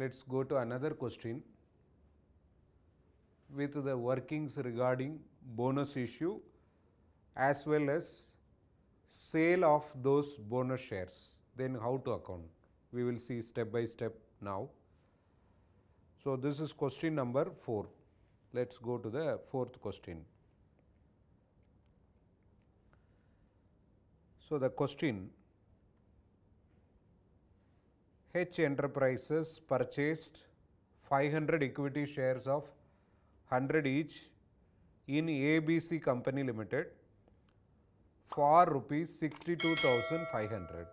Let us go to another question with the workings regarding bonus issue as well as sale of those bonus shares. Then how to account? We will see step by step now. So, this is question number 4. Let us go to the fourth question. So, the question H Enterprises purchased 500 equity shares of 100 each in ABC Company Limited for rupees 62,500.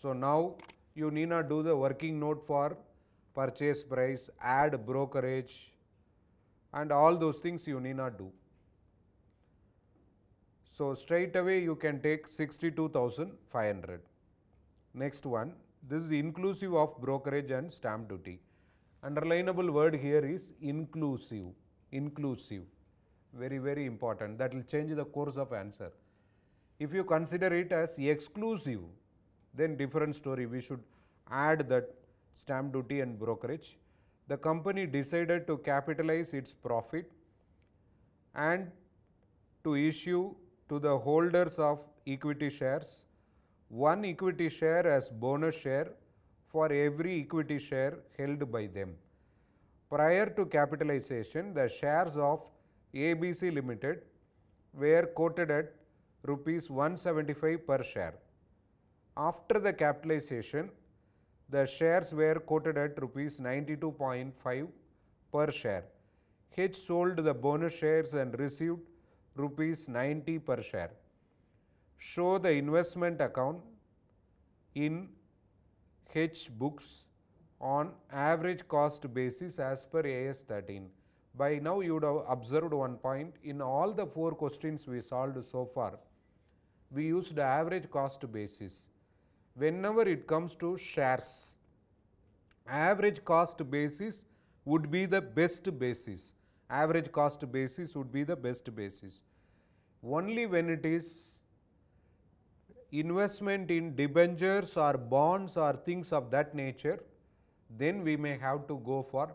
So, now you need not do the working note for purchase price, add brokerage and all those things you need not do. So, straight away you can take 62,500. Next one this is inclusive of brokerage and stamp duty. Underlinable word here is inclusive, inclusive, very, very important. That will change the course of answer. If you consider it as exclusive, then different story. We should add that stamp duty and brokerage. The company decided to capitalize its profit and to issue to the holders of equity shares one equity share as bonus share for every equity share held by them. Prior to capitalization, the shares of ABC Limited were quoted at rupees 175 per share. After the capitalization, the shares were quoted at rupees 92.5 per share. H sold the bonus shares and received rupees 90 per share show the investment account in H books on average cost basis as per AS 13. By now you would have observed one point in all the four questions we solved so far, we used average cost basis. Whenever it comes to shares, average cost basis would be the best basis. Average cost basis would be the best basis. Only when it is investment in debentures or bonds or things of that nature, then we may have to go for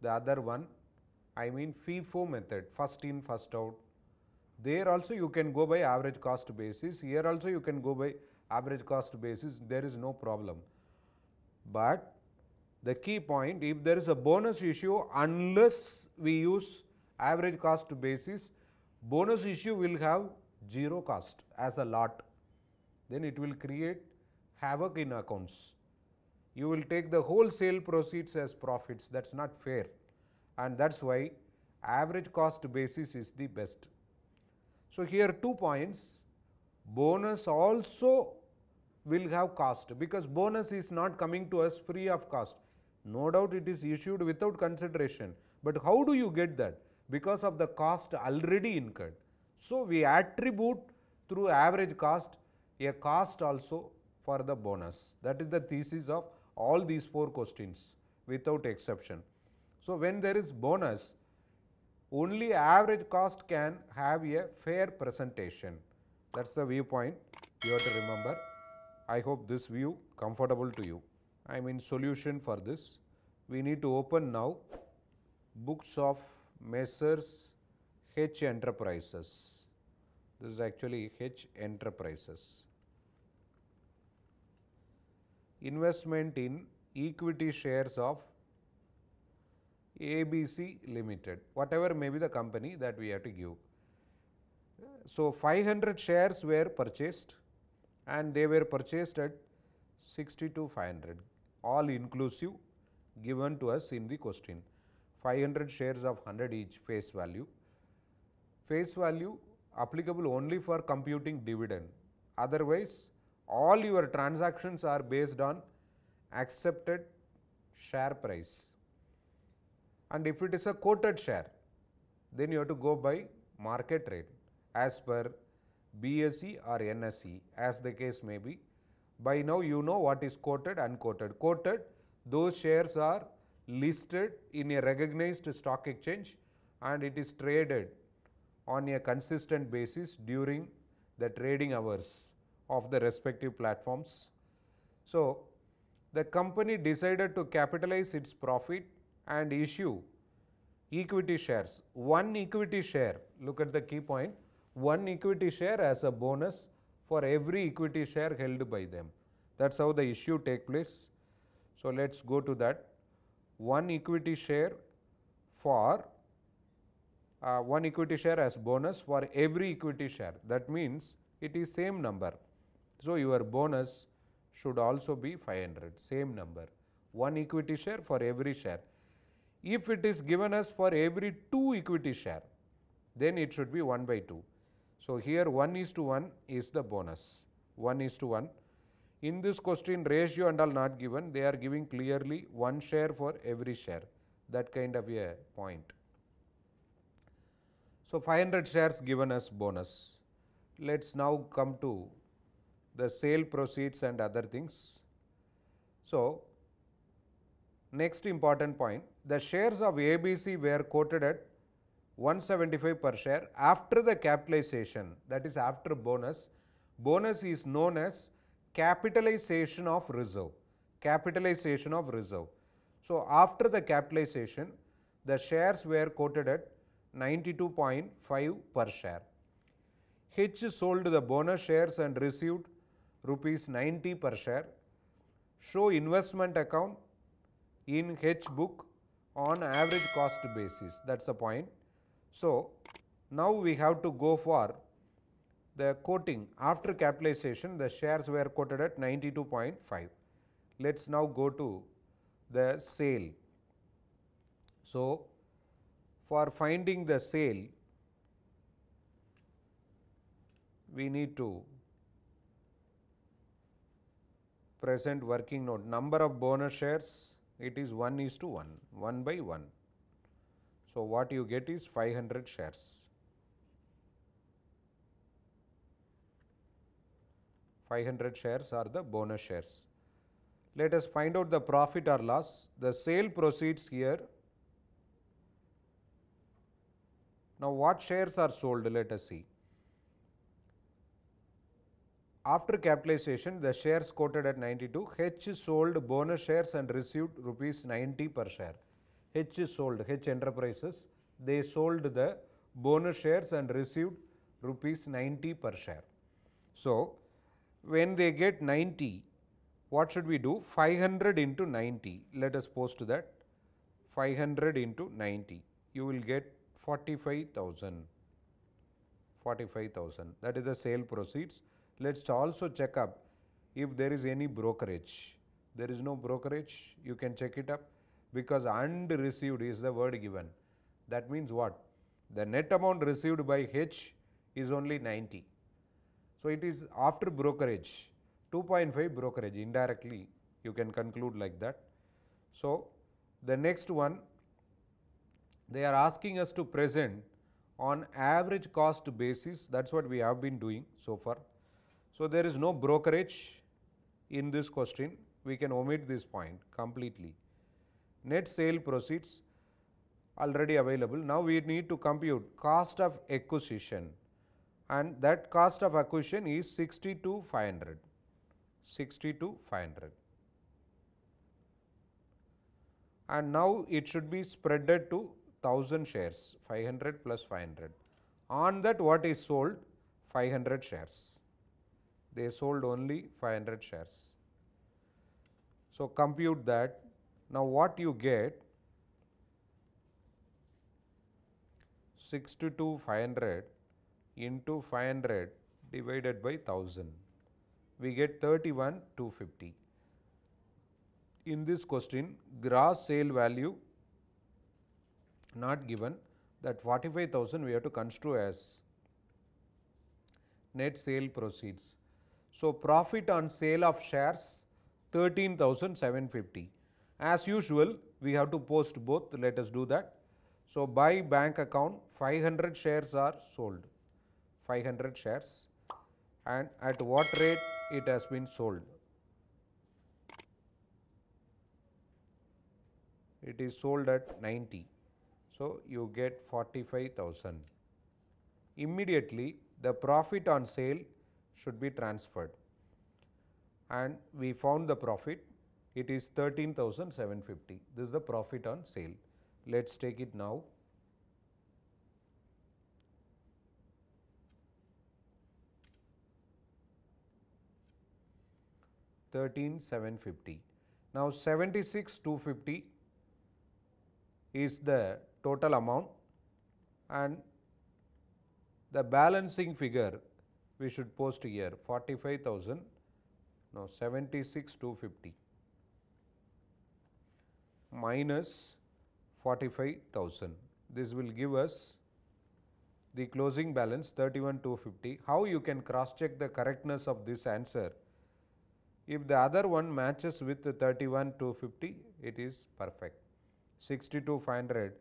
the other one, I mean FIFO method, first in, first out. There also you can go by average cost basis, here also you can go by average cost basis, there is no problem. But the key point, if there is a bonus issue, unless we use average cost basis, bonus issue will have zero cost as a lot then it will create havoc in accounts. You will take the whole sale proceeds as profits, that is not fair and that is why average cost basis is the best. So, here two points, bonus also will have cost because bonus is not coming to us free of cost. No doubt it is issued without consideration, but how do you get that? Because of the cost already incurred. So, we attribute through average cost a cost also for the bonus. That is the thesis of all these four questions without exception. So, when there is bonus, only average cost can have a fair presentation. That is the viewpoint you have to remember. I hope this view comfortable to you. I mean solution for this. We need to open now books of Messrs. H Enterprises. This is actually H Enterprises investment in equity shares of ABC Limited, whatever may be the company that we have to give. So, 500 shares were purchased and they were purchased at 60 to 500 all inclusive given to us in the question. 500 shares of 100 each face value. Face value applicable only for computing dividend otherwise all your transactions are based on accepted share price and if it is a quoted share then you have to go by market rate as per BSE or NSE as the case may be. By now you know what is quoted, unquoted. Quoted, those shares are listed in a recognized stock exchange and it is traded on a consistent basis during the trading hours of the respective platforms. So, the company decided to capitalize its profit and issue equity shares. One equity share, look at the key point, one equity share as a bonus for every equity share held by them. That is how the issue take place. So, let us go to that. One equity share for uh, one equity share as bonus for every equity share. That means, it is same number so, your bonus should also be 500 same number one equity share for every share. If it is given us for every two equity share then it should be 1 by 2. So, here 1 is to 1 is the bonus 1 is to 1. In this question ratio and all not given they are giving clearly 1 share for every share that kind of a point. So, 500 shares given as bonus. Let us now come to the sale proceeds and other things. So, next important point the shares of ABC were quoted at 175 per share after the capitalization that is after bonus. Bonus is known as capitalization of reserve. Capitalization of reserve. So, after the capitalization the shares were quoted at 92.5 per share. H sold the bonus shares and received rupees 90 per share. Show investment account in H book on average cost basis that is the point. So, now we have to go for the quoting after capitalization the shares were quoted at 92.5. Let us now go to the sale. So, for finding the sale we need to present working note number of bonus shares it is 1 is to 1 1 by 1. So, what you get is 500 shares 500 shares are the bonus shares. Let us find out the profit or loss the sale proceeds here. Now, what shares are sold let us see. After capitalization, the shares quoted at 92, H sold bonus shares and received rupees 90 per share. H sold, H Enterprises, they sold the bonus shares and received rupees 90 per share. So, when they get 90, what should we do? 500 into 90, let us post that 500 into 90, you will get 45,000, 45,000 that is the sale proceeds Let's also check up if there is any brokerage. There is no brokerage, you can check it up because received is the word given. That means what? The net amount received by H is only 90. So, it is after brokerage 2.5 brokerage indirectly you can conclude like that. So, the next one they are asking us to present on average cost basis that is what we have been doing so far so, there is no brokerage in this question, we can omit this point completely. Net sale proceeds already available. Now, we need to compute cost of acquisition and that cost of acquisition is 60 to 500, 60 to 500. And now, it should be spreaded to 1000 shares, 500 plus 500. On that what is sold? 500 shares they sold only 500 shares. So, compute that. Now, what you get 62 500 into 500 divided by 1000 we get 31 250. In this question gross sale value not given that 45,000 we have to construe as net sale proceeds. So, profit on sale of shares 13,750. As usual, we have to post both. Let us do that. So, by bank account 500 shares are sold. 500 shares and at what rate it has been sold. It is sold at 90. So, you get 45,000. Immediately the profit on sale should be transferred and we found the profit it is 13,750 this is the profit on sale. Let us take it now. Thirteen seven fifty. Now seventy six two fifty is the total amount, and the balancing figure we should post here 45,000, no 76,250 minus 45,000. This will give us the closing balance 31,250. How you can cross check the correctness of this answer? If the other one matches with the 31,250, it is perfect. 62,500.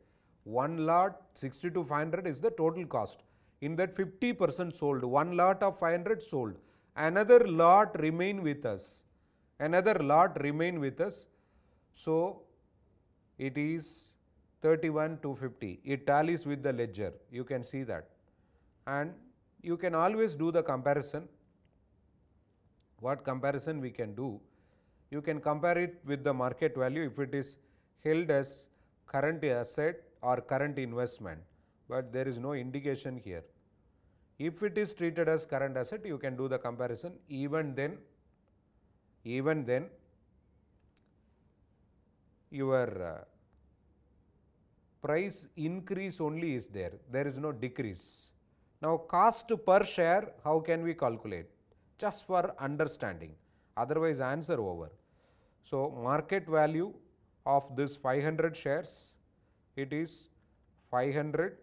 1 lot 62,500 is the total cost. In that 50% sold, one lot of 500 sold, another lot remain with us, another lot remain with us. So, it is 31 to 50. It tallies with the ledger. You can see that. And you can always do the comparison. What comparison we can do? You can compare it with the market value if it is held as current asset or current investment but there is no indication here. If it is treated as current asset, you can do the comparison even then, even then your uh, price increase only is there, there is no decrease. Now, cost per share, how can we calculate? Just for understanding, otherwise answer over. So, market value of this 500 shares, it is 500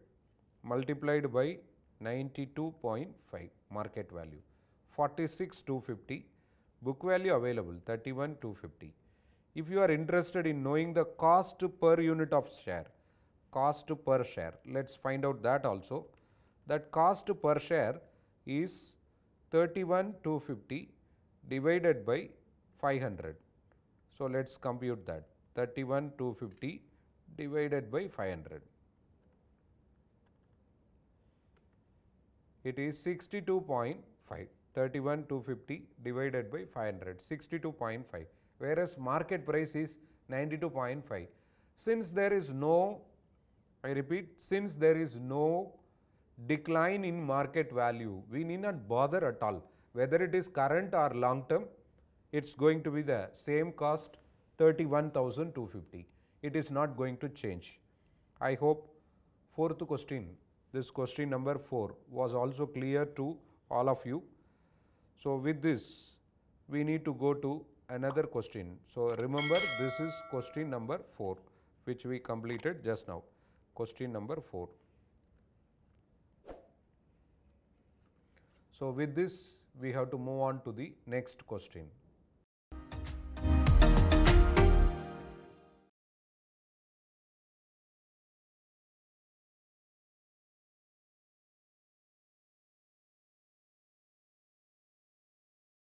multiplied by 92.5 market value, 46 250, book value available 31 250. If you are interested in knowing the cost per unit of share, cost per share, let us find out that also. That cost per share is 31 250 divided by 500. So, let us compute that 31 250 divided by 500. it is 62.5 31 250 divided by 500 62.5 whereas market price is 92.5 since there is no I repeat since there is no decline in market value we need not bother at all whether it is current or long term it's going to be the same cost 31250 it is not going to change I hope fourth question this question number 4 was also clear to all of you. So, with this we need to go to another question. So, remember this is question number 4 which we completed just now. Question number 4. So, with this we have to move on to the next question.